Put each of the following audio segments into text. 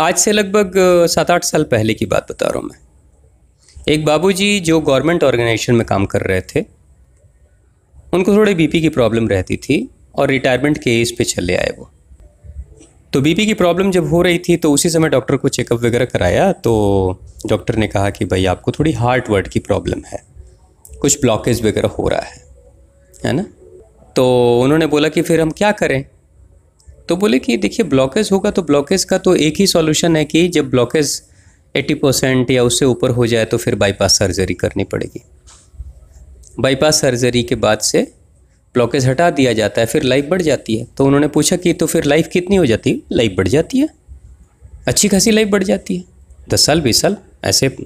आज से लगभग सात आठ साल पहले की बात बता रहा हूँ मैं एक बाबूजी जो गवर्नमेंट ऑर्गेनाइजेशन में काम कर रहे थे उनको थोड़े बीपी की प्रॉब्लम रहती थी और रिटायरमेंट के एज पे चले आए वो तो बीपी की प्रॉब्लम जब हो रही थी तो उसी समय डॉक्टर को चेकअप वगैरह कराया तो डॉक्टर ने कहा कि भाई आपको थोड़ी हार्ट वर्ड की प्रॉब्लम है कुछ ब्लॉकेज वगैरह हो रहा है है ना तो उन्होंने बोला कि फिर हम क्या करें तो बोले कि देखिए ब्लॉकेज होगा तो ब्लॉकेज का तो एक ही सॉल्यूशन है कि जब ब्लॉकेज 80 परसेंट या उससे ऊपर हो जाए तो फिर बाईपास सर्जरी करनी पड़ेगी बाईपास सर्जरी के बाद से ब्लॉकेज हटा दिया जाता है फिर लाइफ बढ़ जाती है तो उन्होंने पूछा कि तो फिर लाइफ कितनी हो जाती है लाइफ बढ़ जाती है अच्छी खासी लाइफ बढ़ जाती है दस साल बीस साल ऐसे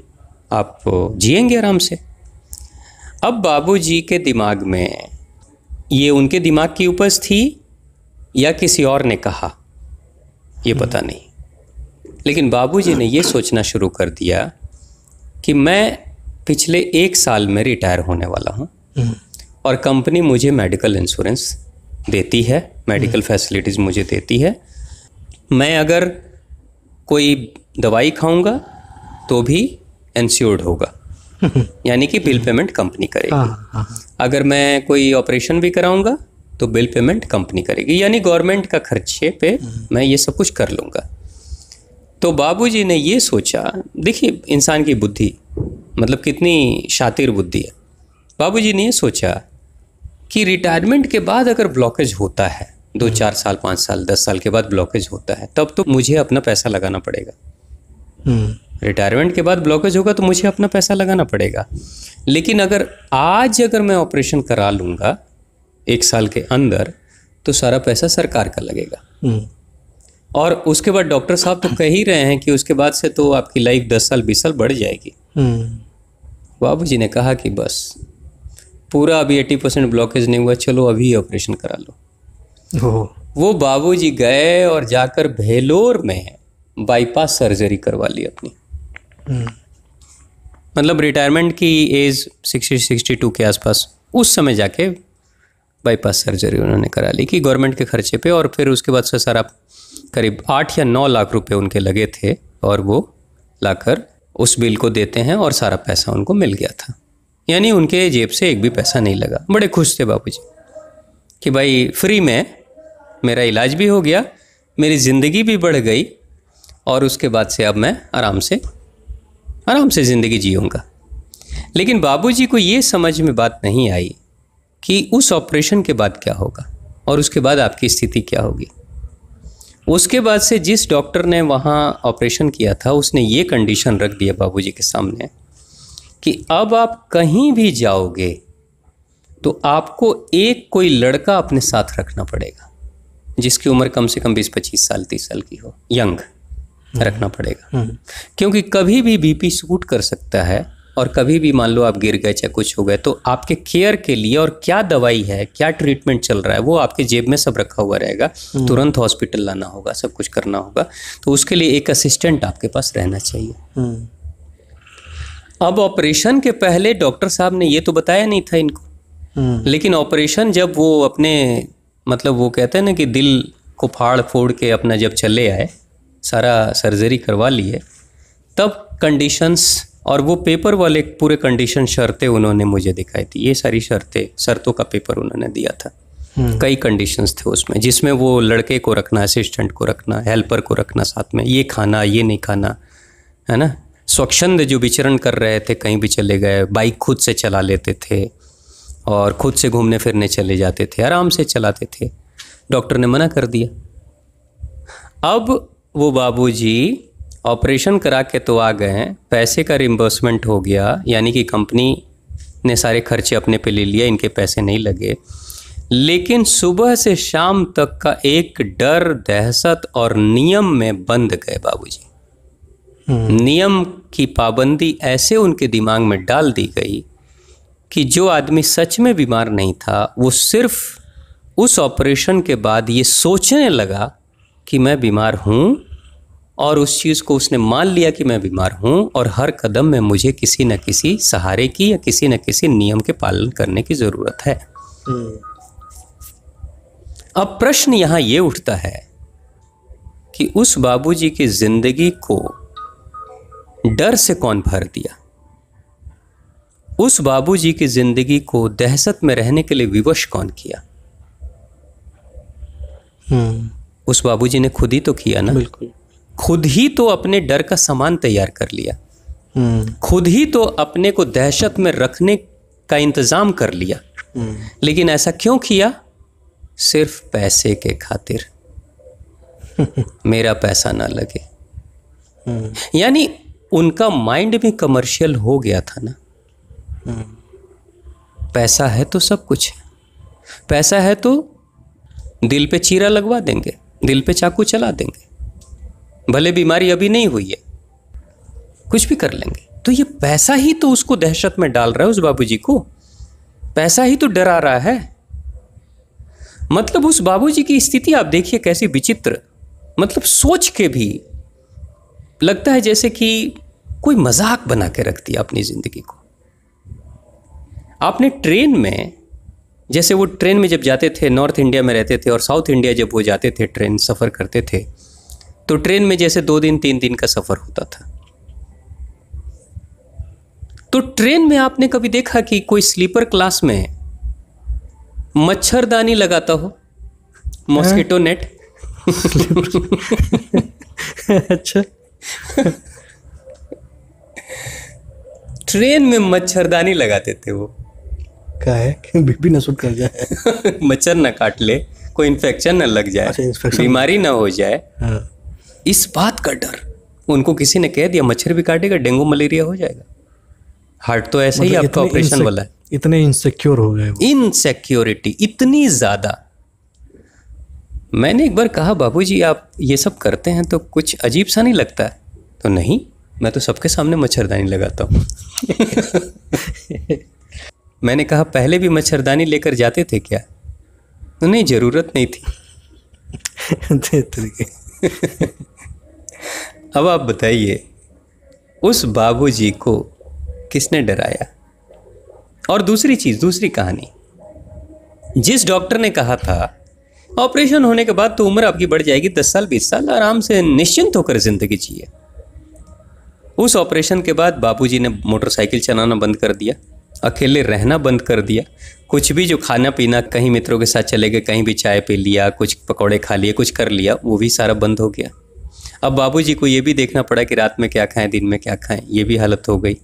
आप जियेंगे आराम से अब बाबूजी के दिमाग में ये उनके दिमाग की उपज थी या किसी और ने कहा ये पता हम्म। नहीं लेकिन बाबूजी ने ये सोचना शुरू कर दिया कि मैं पिछले एक साल में रिटायर होने वाला हूँ हम्म। और कंपनी मुझे मेडिकल इंश्योरेंस देती है मेडिकल हम्म। फैसिलिटीज़ मुझे देती है मैं अगर कोई दवाई खाऊंगा तो भी इंश्योर्ड होगा यानी कि बिल पेमेंट कंपनी करेगी हाँ, हाँ, हाँ। अगर मैं कोई ऑपरेशन भी कराऊंगा तो बिल पेमेंट कंपनी करेगी यानी गवर्नमेंट का खर्चे पे हम्म। मैं ये सब कुछ कर लूँगा तो बाबूजी ने ये सोचा देखिए इंसान की बुद्धि मतलब कितनी शातिर बुद्धि है बाबूजी ने ये सोचा कि रिटायरमेंट के बाद अगर ब्लॉकेज होता है दो हम्म। चार साल पाँच साल दस साल के बाद ब्लॉकेज होता है तब तो मुझे अपना पैसा लगाना पड़ेगा रिटायरमेंट हम्म। के बाद ब्लॉकेज होगा तो मुझे अपना पैसा लगाना पड़ेगा लेकिन अगर आज अगर मैं ऑपरेशन करा लूँगा एक साल के अंदर तो सारा पैसा सरकार का लगेगा हम्म। और उसके बाद डॉक्टर साहब तो कह ही रहे हैं कि उसके बाद से तो आपकी लाइफ दस साल बीस साल बढ़ जाएगी हम्म। बाबू जी ने कहा कि बस पूरा अभी एट्टी परसेंट ब्लॉकेज नहीं हुआ चलो अभी ऑपरेशन करा लो वो बाबू जी गए और जाकर भेलोर में बाईपास सर्जरी करवा ली अपनी हम्म। मतलब रिटायरमेंट की एज सिक्सटी सिक्सटी टू के आसपास उस समय जाके बाईपास सर्जरी उन्होंने करा ली कि गवर्नमेंट के खर्चे पे और फिर उसके बाद से सारा करीब आठ या नौ लाख रुपए उनके लगे थे और वो लाकर उस बिल को देते हैं और सारा पैसा उनको मिल गया था यानी उनके जेब से एक भी पैसा नहीं लगा बड़े खुश थे बाबू कि भाई फ्री में मेरा इलाज भी हो गया मेरी ज़िंदगी भी बढ़ गई और उसके बाद से अब मैं आराम से आराम से ज़िंदगी जीऊँगा लेकिन बाबूजी को ये समझ में बात नहीं आई कि उस ऑपरेशन के बाद क्या होगा और उसके बाद आपकी स्थिति क्या होगी उसके बाद से जिस डॉक्टर ने वहाँ ऑपरेशन किया था उसने ये कंडीशन रख दिया बाबूजी के सामने कि अब आप कहीं भी जाओगे तो आपको एक कोई लड़का अपने साथ रखना पड़ेगा जिसकी उम्र कम से कम बीस पच्चीस साल तीस साल की हो यंग रखना पड़ेगा हम्म। क्योंकि कभी भी बीपी शूट कर सकता है और कभी भी मान लो आप गिर गए चाहे कुछ हो गए तो आपके केयर के लिए और क्या दवाई है क्या ट्रीटमेंट चल रहा है वो आपके जेब में सब रखा हुआ रहेगा हम्म। तुरंत हॉस्पिटल लाना होगा सब कुछ करना होगा तो उसके लिए एक असिस्टेंट आपके पास रहना चाहिए हम्म। अब ऑपरेशन के पहले डॉक्टर साहब ने ये तो बताया नहीं था इनको हम्म। लेकिन ऑपरेशन जब वो अपने मतलब वो कहते हैं ना कि दिल को फाड़ फोड़ के अपना जब चले आए सारा सर्जरी करवा लिए तब कंडीशंस और वो पेपर वाले पूरे कंडीशन शर्तें उन्होंने मुझे दिखाई थी ये सारी शर्तें शर्तों का पेपर उन्होंने दिया था हम्म। कई कंडीशंस थे उसमें जिसमें वो लड़के को रखना असिस्टेंट को रखना हेल्पर को रखना साथ में ये खाना ये नहीं खाना है ना स्वच्छंद जो विचरण कर रहे थे कहीं भी चले गए बाइक खुद से चला लेते थे और खुद से घूमने फिरने चले जाते थे आराम से चलाते थे डॉक्टर ने मना कर दिया अब वो बाबूजी ऑपरेशन करा के तो आ गए हैं पैसे का रिम्बर्समेंट हो गया यानी कि कंपनी ने सारे खर्चे अपने पे ले लिया इनके पैसे नहीं लगे लेकिन सुबह से शाम तक का एक डर दहशत और नियम में बंद गए बाबूजी हम्म। नियम की पाबंदी ऐसे उनके दिमाग में डाल दी गई कि जो आदमी सच में बीमार नहीं था वो सिर्फ उस ऑपरेशन के बाद ये सोचने लगा कि मैं बीमार हूँ और उस चीज़ को उसने मान लिया कि मैं बीमार हूँ और हर कदम में मुझे किसी न किसी सहारे की या किसी न किसी नियम के पालन करने की ज़रूरत है हम्म। अब प्रश्न यहाँ ये उठता है कि उस बाबूजी की ज़िंदगी को डर से कौन भर दिया उस बाबूजी की ज़िंदगी को दहशत में रहने के लिए विवश कौन किया हम्म। उस बाबूजी ने खुद ही तो किया ना बिल्कुल खुद ही तो अपने डर का सामान तैयार कर लिया हम्म। खुद ही तो अपने को दहशत में रखने का इंतज़ाम कर लिया हम्म। लेकिन ऐसा क्यों किया सिर्फ पैसे के खातिर मेरा पैसा ना लगे हम्म। यानी उनका माइंड भी कमर्शियल हो गया था ना पैसा है तो सब कुछ है पैसा है तो दिल पे चीरा लगवा देंगे दिल पे चाकू चला देंगे भले बीमारी अभी नहीं हुई है कुछ भी कर लेंगे तो ये पैसा ही तो उसको दहशत में डाल रहा है उस बाबूजी को पैसा ही तो डरा रहा है मतलब उस बाबूजी की स्थिति आप देखिए कैसी विचित्र मतलब सोच के भी लगता है जैसे कि कोई मजाक बना के रख दिया अपनी ज़िंदगी को आपने ट्रेन में जैसे वो ट्रेन में जब जाते थे नॉर्थ इंडिया में रहते थे और साउथ इंडिया जब वो जाते थे ट्रेन सफ़र करते थे तो ट्रेन में जैसे दो दिन तीन दिन का सफ़र होता था तो ट्रेन में आपने कभी देखा कि कोई स्लीपर क्लास में मच्छरदानी लगाता हो मॉस्किटो हाँ। नेट अच्छा ट्रेन में मच्छरदानी लगाते थे वो का है बीपी ना सुट कर जाए मच्छर ना काट ले कोई इन्फेक्शन ना लग जाए अच्छा, बीमारी ना हो जाए हाँ। इस बात का डर उनको किसी ने कह दिया मच्छर भी काटेगा डेंगू मलेरिया हो जाएगा हार्ट तो ऐसे मतलब ही आपका ऑपरेशन वाला है इतने इनसेक्योर हो गए इनसेक्योरिटी इतनी ज़्यादा मैंने एक बार कहा बाबूजी आप ये सब करते हैं तो कुछ अजीब सा नहीं लगता है तो नहीं मैं तो सबके सामने मच्छरदानी लगाता हूँ मैंने कहा पहले भी मच्छरदानी लेकर जाते थे क्या तो नहीं ज़रूरत नहीं थी अब आप बताइए उस बाबूजी को किसने डराया और दूसरी चीज़ दूसरी कहानी जिस डॉक्टर ने कहा था ऑपरेशन होने के बाद तो उम्र आपकी बढ़ जाएगी दस साल बीस साल आराम से निश्चिंत होकर ज़िंदगी जिए उस ऑपरेशन के बाद बाबूजी ने मोटरसाइकिल चलाना बंद कर दिया अकेले रहना बंद कर दिया कुछ भी जो खाना पीना कहीं मित्रों के साथ चले गए कहीं भी चाय पी लिया कुछ पकौड़े खा लिए कुछ कर लिया वो भी सारा बंद हो गया अब बाबूजी को ये भी देखना पड़ा कि रात में क्या खाएं दिन में क्या खाएं ये भी हालत हो गई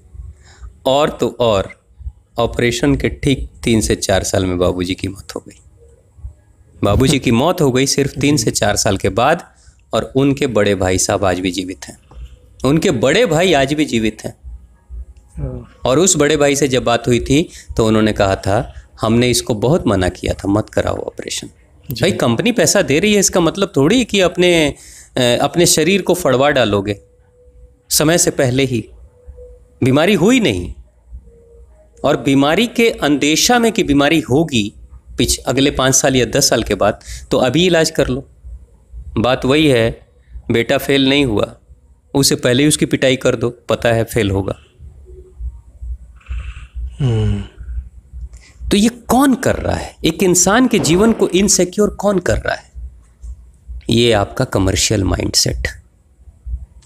और तो और ऑपरेशन के ठीक तीन से चार साल में बाबूजी की मौत हो गई बाबूजी की मौत हो गई सिर्फ तीन से चार साल के बाद और उनके बड़े भाई साहब आज भी जीवित हैं उनके बड़े भाई आज भी जीवित हैं हाँ। और उस बड़े भाई से जब बात हुई थी तो उन्होंने कहा था हमने इसको बहुत मना किया था मत कराओ ऑपरेशन भाई कंपनी पैसा दे रही है इसका मतलब थोड़ी कि अपने अपने शरीर को फड़वा डालोगे समय से पहले ही बीमारी हुई नहीं और बीमारी के अंदेशा में कि बीमारी होगी पिछ अगले पाँच साल या दस साल के बाद तो अभी इलाज कर लो बात वही है बेटा फेल नहीं हुआ उसे पहले ही उसकी पिटाई कर दो पता है फेल होगा तो ये कौन कर रहा है एक इंसान के जीवन को इनसेक्योर कौन कर रहा है ये आपका कमर्शियल माइंडसेट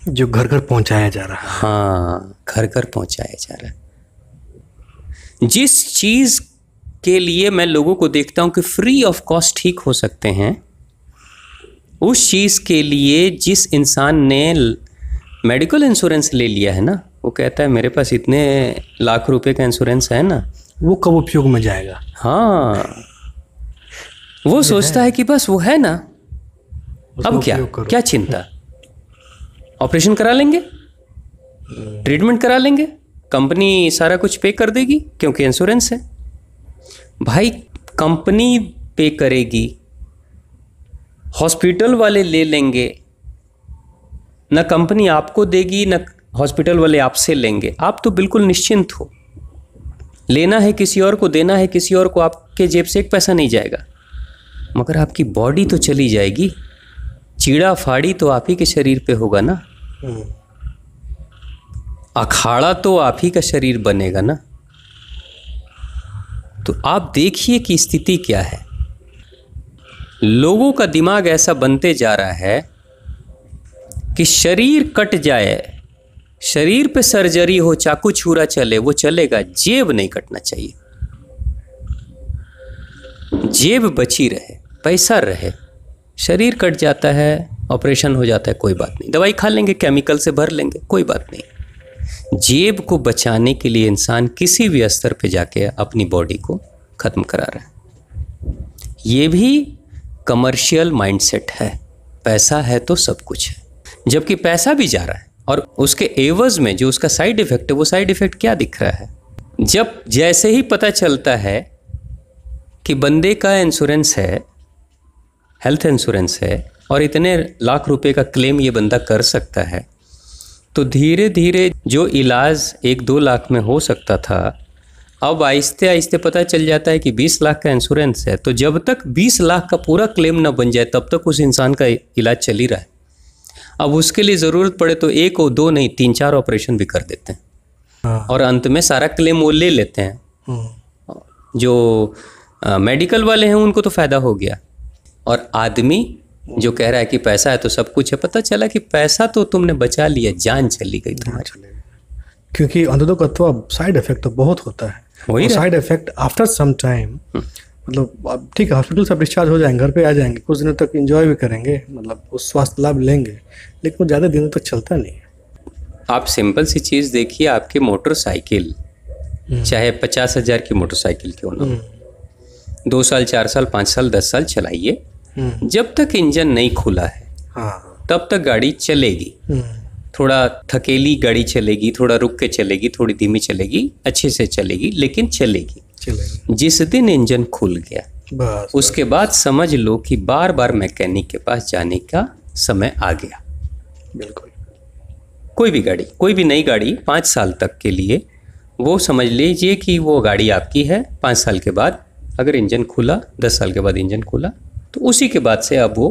जो घर घर पहुंचाया जा रहा है हाँ घर घर पहुंचाया जा रहा है जिस चीज़ के लिए मैं लोगों को देखता हूँ कि फ्री ऑफ कॉस्ट ठीक हो सकते हैं उस चीज़ के लिए जिस इंसान ने मेडिकल इंश्योरेंस ले लिया है ना वो कहता है मेरे पास इतने लाख रुपए का इंश्योरेंस है ना वो कब उपयोग में जाएगा हाँ वो सोचता है कि बस वो है ना अब क्या क्या चिंता ऑपरेशन करा लेंगे ट्रीटमेंट करा लेंगे कंपनी सारा कुछ पे कर देगी क्योंकि इंश्योरेंस है भाई कंपनी पे करेगी हॉस्पिटल वाले ले लेंगे ना कंपनी आपको देगी ना हॉस्पिटल वाले आपसे लेंगे आप तो बिल्कुल निश्चिंत हो लेना है किसी और को देना है किसी और को आपके जेब से एक पैसा नहीं जाएगा मगर आपकी बॉडी तो चली जाएगी चीड़ा फाड़ी तो आप ही के शरीर पे होगा ना हम्म। अखाड़ा तो आप ही का शरीर बनेगा ना तो आप देखिए कि स्थिति क्या है लोगों का दिमाग ऐसा बनते जा रहा है कि शरीर कट जाए शरीर पे सर्जरी हो चाकू छूरा चले वो चलेगा जेब नहीं कटना चाहिए जेब बची रहे पैसा रहे शरीर कट जाता है ऑपरेशन हो जाता है कोई बात नहीं दवाई खा लेंगे केमिकल से भर लेंगे कोई बात नहीं जेब को बचाने के लिए इंसान किसी भी स्तर पे जाके अपनी बॉडी को ख़त्म करा रहा है ये भी कमर्शियल माइंडसेट है पैसा है तो सब कुछ है जबकि पैसा भी जा रहा है और उसके एवज में जो उसका साइड इफेक्ट है वो साइड इफेक्ट क्या दिख रहा है जब जैसे ही पता चलता है कि बंदे का इंश्योरेंस है हेल्थ इंश्योरेंस है और इतने लाख रुपए का क्लेम ये बंदा कर सकता है तो धीरे धीरे जो इलाज एक दो लाख में हो सकता था अब आहिस्ते आहिस्ते पता चल जाता है कि 20 लाख का इंश्योरेंस है तो जब तक 20 लाख का पूरा क्लेम ना बन जाए तब तक उस इंसान का इलाज चल ही रहा है अब उसके लिए ज़रूरत पड़े तो एक और दो नहीं तीन चार ऑपरेशन भी कर देते हैं हाँ। और अंत में सारा क्लेम वो ले लेते हैं हम्म। जो आ, मेडिकल वाले हैं उनको तो फ़ायदा हो गया और आदमी जो कह रहा है कि पैसा है तो सब कुछ है पता चला कि पैसा तो तुमने बचा लिया जान चली गई तुम्हारी क्योंकि अंधों का तो साइड इफेक्ट तो बहुत होता है वही side effect after some time मतलब अब ठीक है हॉस्पिटल से आप डिस्चार्ज हो जाएंगे घर पे आ जाएंगे कुछ दिनों तक इन्जॉय भी करेंगे मतलब उस स्वास्थ्य लाभ लेंगे लेकिन वो ज़्यादा दिनों तक चलता नहीं आप सिंपल सी चीज़ देखिए आपकी मोटरसाइकिल हम्म। चाहे पचास हज़ार की मोटरसाइकिल क्यों ना हम्म। दो साल चार साल पाँच साल दस साल चलाइए हम्म। जब तक इंजन नहीं खुला है हाँ। तब तक गाड़ी चलेगी थोड़ा थकेली गाड़ी चलेगी थोड़ा रुक के चलेगी थोड़ी धीमी चलेगी अच्छे से चलेगी लेकिन चलेगी जिस दिन इंजन खुल गया उसके बाद समझ लो कि बार बार मैकेनिक के पास जाने का समय आ गया बिल्कुल कोई भी गाड़ी कोई भी नई गाड़ी पाँच साल तक के लिए वो समझ लीजिए कि वो गाड़ी आपकी है पाँच साल के बाद अगर इंजन खुला दस साल के बाद इंजन खुला तो उसी के बाद से अब वो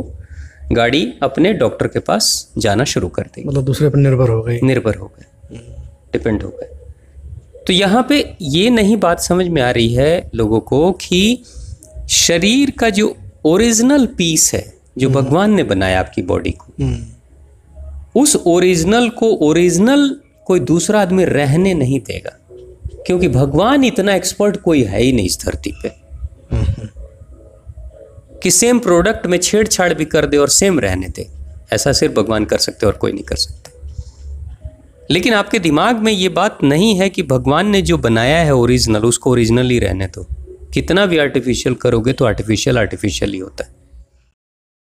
गाड़ी अपने डॉक्टर के पास जाना शुरू कर देगी मतलब दूसरे पर निर्भर हो गए निर्भर हो गए हम्म। डिपेंड हो गए तो यहाँ पे ये नहीं बात समझ में आ रही है लोगों को कि शरीर का जो ओरिजिनल पीस है जो हम्म। भगवान ने बनाया आपकी बॉडी को हम्म। उस ओरिजिनल को ओरिजिनल कोई दूसरा आदमी रहने नहीं देगा क्योंकि भगवान इतना एक्सपर्ट कोई है ही नहीं इस धरती पे हम्म। कि सेम प्रोडक्ट में छेड़छाड़ भी कर दे और सेम रहने दे ऐसा सिर्फ भगवान कर सकते और कोई नहीं कर सकता लेकिन आपके दिमाग में ये बात नहीं है कि भगवान ने जो बनाया है ओरिजिनल उसको ओरिजिनल ही रहने दो कितना भी आर्टिफिशियल करोगे तो आर्टिफिशियल आर्टिफिशियल ही होता है